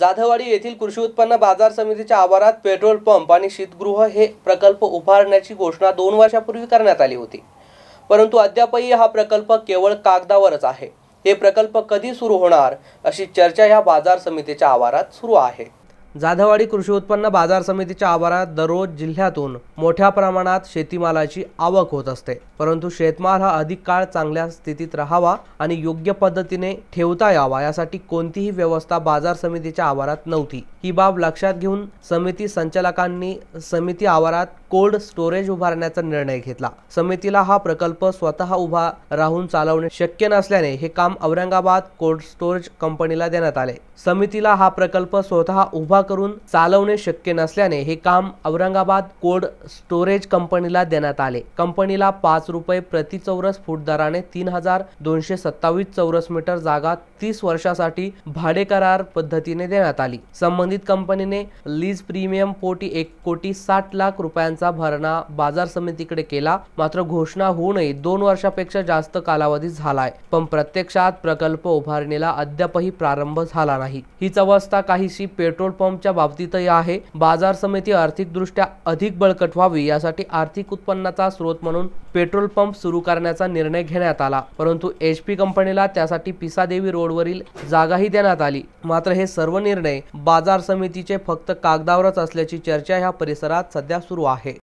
जाधवाडी येथील कृषी उत्पन्न बाजार समितीच्या आवारात पेट्रोल पंप आणि शीतगृह हे प्रकल्प उभारण्याची घोषणा दोन वर्षापूर्वी करण्यात आली होती परंतु अद्यापही हा प्रकल्प केवळ कागदावरच आहे हे प्रकल्प कधी सुरू होणार अशी चर्चा या बाजार समितीच्या आवारात सुरू आहे जाधववाडी कृषी उत्पन्न बाजार समितीच्या आवारात दररोज जिल्ह्यातून मोठ्या प्रमाणात शेतीमालाची आवक होत असते परंतु शेतमाल हा अधिक काळ चांगल्या स्थितीत राहावा आणि योग्य पद्धतीने ठेवता यावा यासाठी कोणतीही व्यवस्था बाजार समितीच्या आवारात नव्हती ही बाब लक्षात घेऊन समिती संचालकांनी समिती आवारात कोल्ड स्टोरेज उभारण्याचा निर्णय घेतला समितीला हा प्रकल्प स्वतः उभा राहून चालवणे शक्य नसल्याने हे काम औरंगाबाद कोल्ड स्टोरेज कंपनीला देण्यात आले समितीला हा प्रकल्प स्वतः उभा करून चालवणे शक्य नसल्याने हे काम औरंगाबाद कोड स्टोरेज कंपनीला देण्यात आले कंपनीला पाच रुपये प्रति चौरस फूट दराने तीन हजार दोनशे सत्तावीस चौरस मीटर जागा तीस वर्षासाठी भाडे करार पद्धतीने देण्यात आली संबंधित कंपनीने लीज प्रीमियम पोटी एक कोटी साठ लाख रुपयांचा भरणा बाजार समितीकडे केला मात्र घोषणा होऊनही दोन वर्षापेक्षा जास्त कालावधी झालाय पण प्रत्यक्षात प्रकल्प उभारणीला अद्यापही प्रारंभ झाला नाही हीच अवस्था काहीशी पेट्रोल पंप फॉर्मच्या बाबतीतही आहे बाजार समिती आर्थिक दृष्ट्या अधिक बळकट व्हावी यासाठी आर्थिक उत्पन्नाचा स्रोत म्हणून पेट्रोल पंप सुरू करण्याचा निर्णय घेण्यात आला परंतु एच पी कंपनीला त्यासाठी पिसादेवी रोडवरील जागाही देण्यात आली मात्र हे सर्व निर्णय बाजार समितीचे फक्त कागदावरच असल्याची चर्चा ह्या परिसरात सध्या सुरू आहे